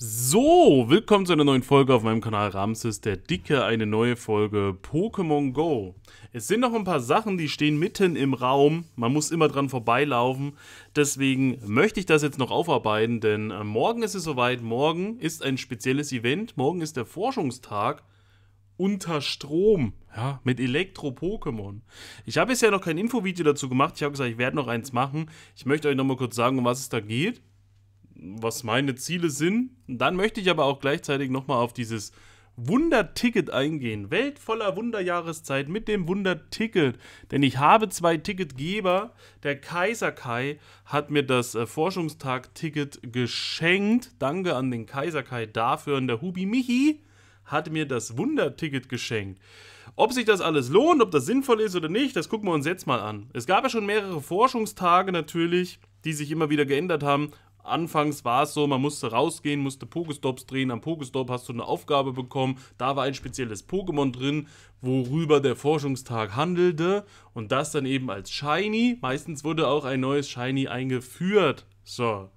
So, willkommen zu einer neuen Folge auf meinem Kanal Ramses der Dicke, eine neue Folge Pokémon Go. Es sind noch ein paar Sachen, die stehen mitten im Raum, man muss immer dran vorbeilaufen, deswegen möchte ich das jetzt noch aufarbeiten, denn äh, morgen ist es soweit, morgen ist ein spezielles Event, morgen ist der Forschungstag unter Strom, ja, mit Elektro-Pokémon. Ich habe bisher noch kein Infovideo dazu gemacht, ich habe gesagt, ich werde noch eins machen, ich möchte euch nochmal kurz sagen, um was es da geht was meine Ziele sind. Dann möchte ich aber auch gleichzeitig nochmal auf dieses Wunderticket eingehen. Welt voller Wunderjahreszeit mit dem Wunderticket. Denn ich habe zwei Ticketgeber. Der Kaiser Kai hat mir das äh, Forschungstag-Ticket geschenkt. Danke an den Kaiser Kai dafür. Und der Hubi Michi hat mir das Wunderticket geschenkt. Ob sich das alles lohnt, ob das sinnvoll ist oder nicht, das gucken wir uns jetzt mal an. Es gab ja schon mehrere Forschungstage natürlich, die sich immer wieder geändert haben. Anfangs war es so, man musste rausgehen, musste Pokestops drehen. Am Pokestop hast du eine Aufgabe bekommen. Da war ein spezielles Pokémon drin, worüber der Forschungstag handelte. Und das dann eben als Shiny. Meistens wurde auch ein neues Shiny eingeführt. So.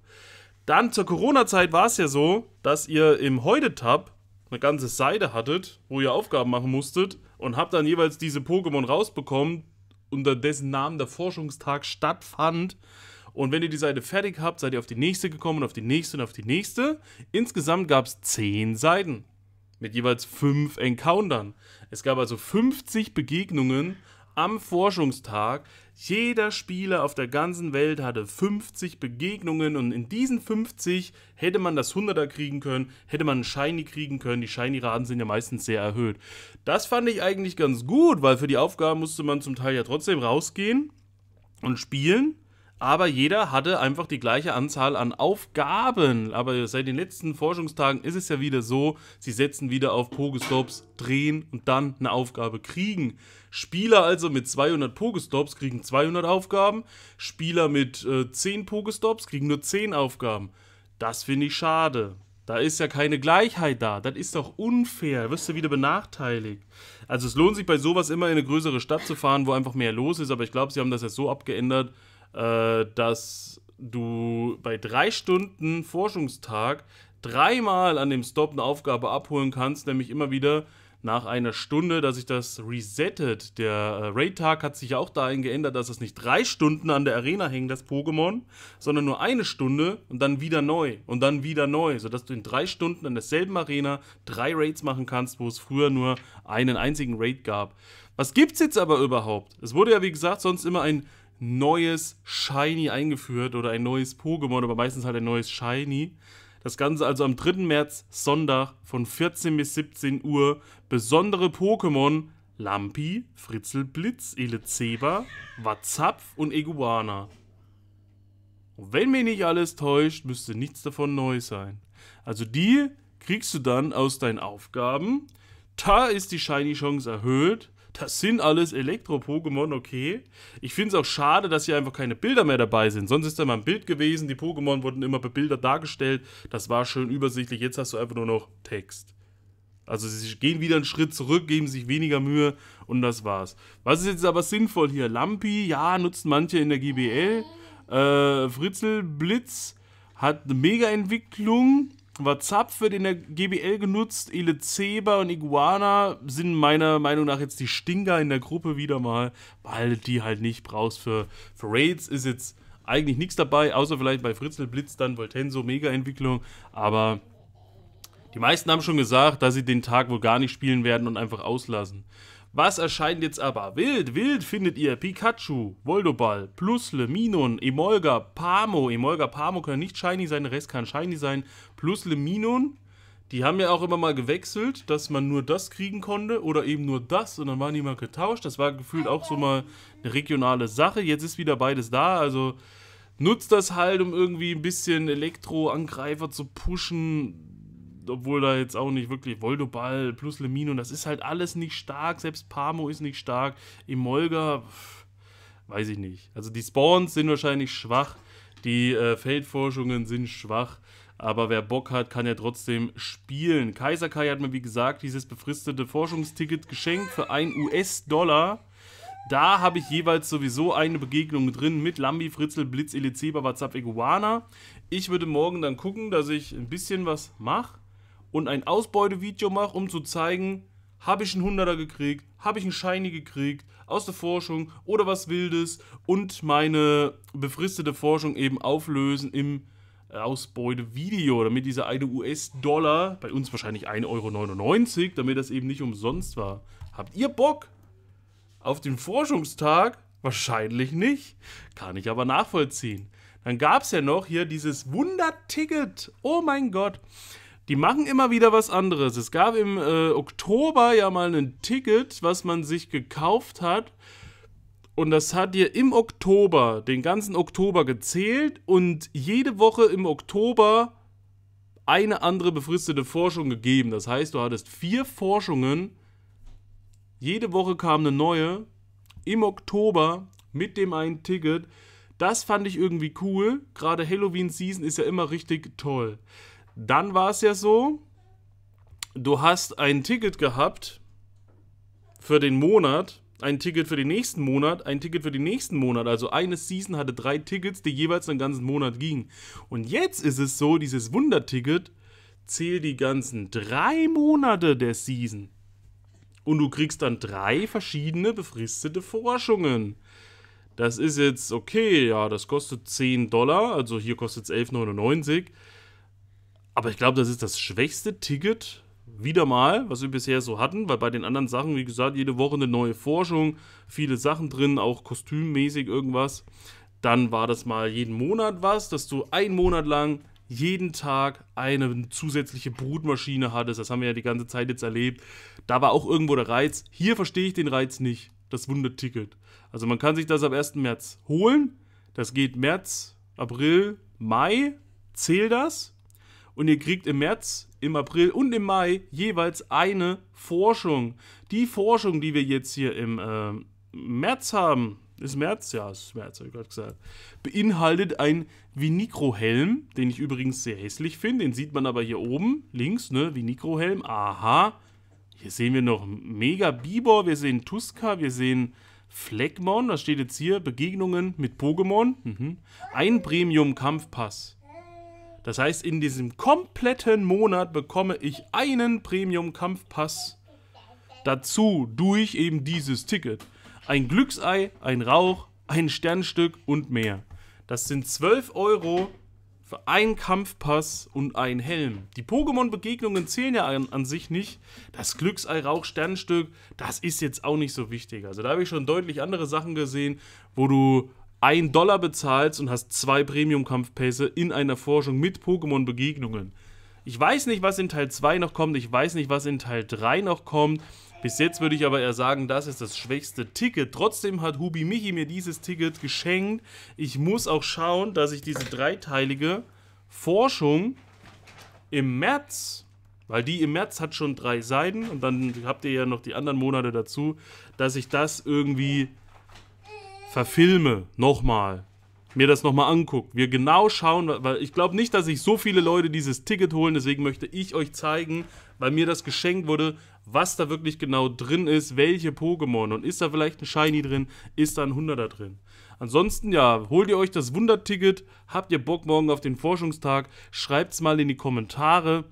Dann zur Corona-Zeit war es ja so, dass ihr im Heute-Tab eine ganze Seite hattet, wo ihr Aufgaben machen musstet und habt dann jeweils diese Pokémon rausbekommen, unter dessen Namen der Forschungstag stattfand. Und wenn ihr die Seite fertig habt, seid ihr auf die nächste gekommen und auf die nächste und auf die nächste. Insgesamt gab es 10 Seiten mit jeweils 5 Encountern. Es gab also 50 Begegnungen am Forschungstag. Jeder Spieler auf der ganzen Welt hatte 50 Begegnungen und in diesen 50 hätte man das 100er kriegen können, hätte man einen Shiny kriegen können. Die Shiny-Raten sind ja meistens sehr erhöht. Das fand ich eigentlich ganz gut, weil für die Aufgaben musste man zum Teil ja trotzdem rausgehen und spielen aber jeder hatte einfach die gleiche Anzahl an Aufgaben. Aber seit den letzten Forschungstagen ist es ja wieder so, sie setzen wieder auf Pokestops, drehen und dann eine Aufgabe kriegen. Spieler also mit 200 Pokestops kriegen 200 Aufgaben, Spieler mit äh, 10 Pokestops kriegen nur 10 Aufgaben. Das finde ich schade. Da ist ja keine Gleichheit da. Das ist doch unfair. wirst du wieder benachteiligt. Also es lohnt sich bei sowas immer in eine größere Stadt zu fahren, wo einfach mehr los ist. Aber ich glaube, sie haben das ja so abgeändert, äh, dass du bei drei Stunden Forschungstag dreimal an dem Stop eine Aufgabe abholen kannst, nämlich immer wieder nach einer Stunde, dass sich das resettet. Der äh, Raid-Tag hat sich ja auch dahin geändert, dass es nicht drei Stunden an der Arena hängt, das Pokémon, sondern nur eine Stunde und dann wieder neu und dann wieder neu, sodass du in drei Stunden an derselben Arena drei Raids machen kannst, wo es früher nur einen einzigen Raid gab. Was gibt's jetzt aber überhaupt? Es wurde ja, wie gesagt, sonst immer ein neues Shiny eingeführt oder ein neues Pokémon, aber meistens halt ein neues Shiny. Das Ganze also am 3. März, Sonntag von 14 bis 17 Uhr. Besondere Pokémon Lampi, Fritzelblitz, Elezeba, Watzapf und Iguana. Und wenn mich nicht alles täuscht, müsste nichts davon neu sein. Also die kriegst du dann aus deinen Aufgaben. Da ist die Shiny-Chance erhöht. Das sind alles Elektro-Pokémon, okay. Ich finde es auch schade, dass hier einfach keine Bilder mehr dabei sind. Sonst ist da mal ein Bild gewesen, die Pokémon wurden immer bebildert dargestellt. Das war schön übersichtlich. Jetzt hast du einfach nur noch Text. Also sie gehen wieder einen Schritt zurück, geben sich weniger Mühe und das war's. Was ist jetzt aber sinnvoll hier? Lampi, ja, nutzen manche in der GBL. Äh, Fritzel Blitz hat eine Mega-Entwicklung. Aber Zapf wird in der GBL genutzt, Elezeba und Iguana sind meiner Meinung nach jetzt die Stinger in der Gruppe wieder mal. Behaltet die halt nicht, brauchst für, für Raids ist jetzt eigentlich nichts dabei, außer vielleicht bei Fritzl Blitz dann Voltenso Mega-Entwicklung, aber die meisten haben schon gesagt, dass sie den Tag wohl gar nicht spielen werden und einfach auslassen. Was erscheint jetzt aber? Wild, wild findet ihr Pikachu, Voldoball, Plusle, Minon, Emolga, Pamo. Emolga, Pamo können nicht shiny sein, der Rest kann shiny sein. Plusle, Minon, die haben ja auch immer mal gewechselt, dass man nur das kriegen konnte oder eben nur das und dann waren die mal getauscht. Das war gefühlt auch so mal eine regionale Sache. Jetzt ist wieder beides da, also nutzt das halt, um irgendwie ein bisschen Elektroangreifer zu pushen obwohl da jetzt auch nicht wirklich Voldoball plus Lemino, das ist halt alles nicht stark. Selbst Pamo ist nicht stark. Im Molga, weiß ich nicht. Also die Spawns sind wahrscheinlich schwach. Die äh, Feldforschungen sind schwach. Aber wer Bock hat, kann ja trotzdem spielen. Kaiser Kai hat mir, wie gesagt, dieses befristete Forschungsticket geschenkt für 1 US-Dollar. Da habe ich jeweils sowieso eine Begegnung drin mit Lambi, Fritzel, Blitz, Elizeba, Wazap, Iguana. Ich würde morgen dann gucken, dass ich ein bisschen was mache und ein Ausbeutevideo mache, um zu zeigen, habe ich einen Hunderter gekriegt, habe ich einen Shiny gekriegt, aus der Forschung oder was Wildes und meine befristete Forschung eben auflösen im äh, Ausbeutevideo, damit dieser eine US-Dollar, bei uns wahrscheinlich 1,99 Euro, damit das eben nicht umsonst war. Habt ihr Bock? Auf den Forschungstag? Wahrscheinlich nicht. Kann ich aber nachvollziehen. Dann gab es ja noch hier dieses Wunderticket. Oh mein Gott die machen immer wieder was anderes. Es gab im äh, Oktober ja mal ein Ticket, was man sich gekauft hat. Und das hat dir im Oktober, den ganzen Oktober gezählt und jede Woche im Oktober eine andere befristete Forschung gegeben. Das heißt, du hattest vier Forschungen. Jede Woche kam eine neue im Oktober mit dem einen Ticket. Das fand ich irgendwie cool. Gerade Halloween Season ist ja immer richtig toll. Dann war es ja so, du hast ein Ticket gehabt für den Monat, ein Ticket für den nächsten Monat, ein Ticket für den nächsten Monat. Also eine Season hatte drei Tickets, die jeweils einen ganzen Monat gingen. Und jetzt ist es so, dieses Wunderticket zählt die ganzen drei Monate der Season. Und du kriegst dann drei verschiedene befristete Forschungen. Das ist jetzt okay, ja, das kostet 10 Dollar, also hier kostet es 11,99. Aber ich glaube, das ist das schwächste Ticket, wieder mal, was wir bisher so hatten, weil bei den anderen Sachen, wie gesagt, jede Woche eine neue Forschung, viele Sachen drin, auch kostümmäßig irgendwas. Dann war das mal jeden Monat was, dass du einen Monat lang jeden Tag eine zusätzliche Brutmaschine hattest. Das haben wir ja die ganze Zeit jetzt erlebt. Da war auch irgendwo der Reiz. Hier verstehe ich den Reiz nicht. Das Wunderticket. Also man kann sich das ab 1. März holen. Das geht März, April, Mai. Zähl das und ihr kriegt im März, im April und im Mai jeweils eine Forschung. Die Forschung, die wir jetzt hier im äh, März haben, ist März, ja, ist März, habe ich gerade gesagt, beinhaltet ein Vinicro-Helm, den ich übrigens sehr hässlich finde. Den sieht man aber hier oben, links, ne, Vinicro-Helm, aha. Hier sehen wir noch Mega Bibor, wir sehen Tuska, wir sehen Fleckmon, das steht jetzt hier, Begegnungen mit Pokémon. Mhm. Ein Premium-Kampfpass. Das heißt, in diesem kompletten Monat bekomme ich einen Premium-Kampfpass dazu durch eben dieses Ticket. Ein Glücksei, ein Rauch, ein Sternstück und mehr. Das sind 12 Euro für einen Kampfpass und einen Helm. Die Pokémon-Begegnungen zählen ja an, an, sich nicht. Das Glücksei, Rauch, Sternstück, das ist jetzt auch nicht so wichtig. Also da habe ich schon deutlich andere Sachen gesehen, wo du 1 Dollar bezahlst und hast zwei Premium-Kampfpässe in einer Forschung mit Pokémon-Begegnungen. Ich weiß nicht, was in Teil 2 noch kommt, ich weiß nicht, was in Teil 3 noch kommt. Bis jetzt würde ich aber eher sagen, das ist das schwächste Ticket. Trotzdem hat Hubi Michi mir dieses Ticket geschenkt. Ich muss auch schauen, dass ich diese dreiteilige Forschung im März, weil die im März hat schon drei Seiten und dann habt ihr ja noch die anderen Monate dazu, dass ich das irgendwie verfilme nochmal, mir das nochmal anguckt, wir genau schauen, weil ich glaube nicht, dass sich so viele Leute dieses Ticket holen, deswegen möchte ich euch zeigen, weil mir das geschenkt wurde, was da wirklich genau drin ist, welche Pokémon und ist da vielleicht ein Shiny drin, ist da ein Hunderter drin. Ansonsten ja, holt ihr euch das Wunderticket, habt ihr Bock morgen auf den Forschungstag, schreibt es mal in die Kommentare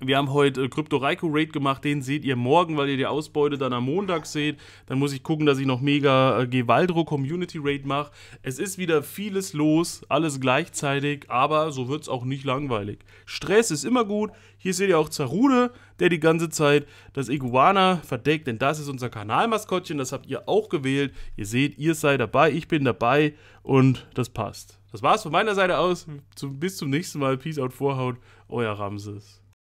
wir haben heute äh, Crypto Raiko Raid gemacht, den seht ihr morgen, weil ihr die Ausbeute dann am Montag seht. Dann muss ich gucken, dass ich noch mega äh, Gewaldro Community Raid mache. Es ist wieder vieles los, alles gleichzeitig, aber so wird es auch nicht langweilig. Stress ist immer gut. Hier seht ihr auch Zarude, der die ganze Zeit das Iguana verdeckt, denn das ist unser Kanalmaskottchen, das habt ihr auch gewählt. Ihr seht, ihr seid dabei, ich bin dabei und das passt. Das war's von meiner Seite aus. bis zum nächsten Mal. Peace out, Vorhaut, euer Ramses.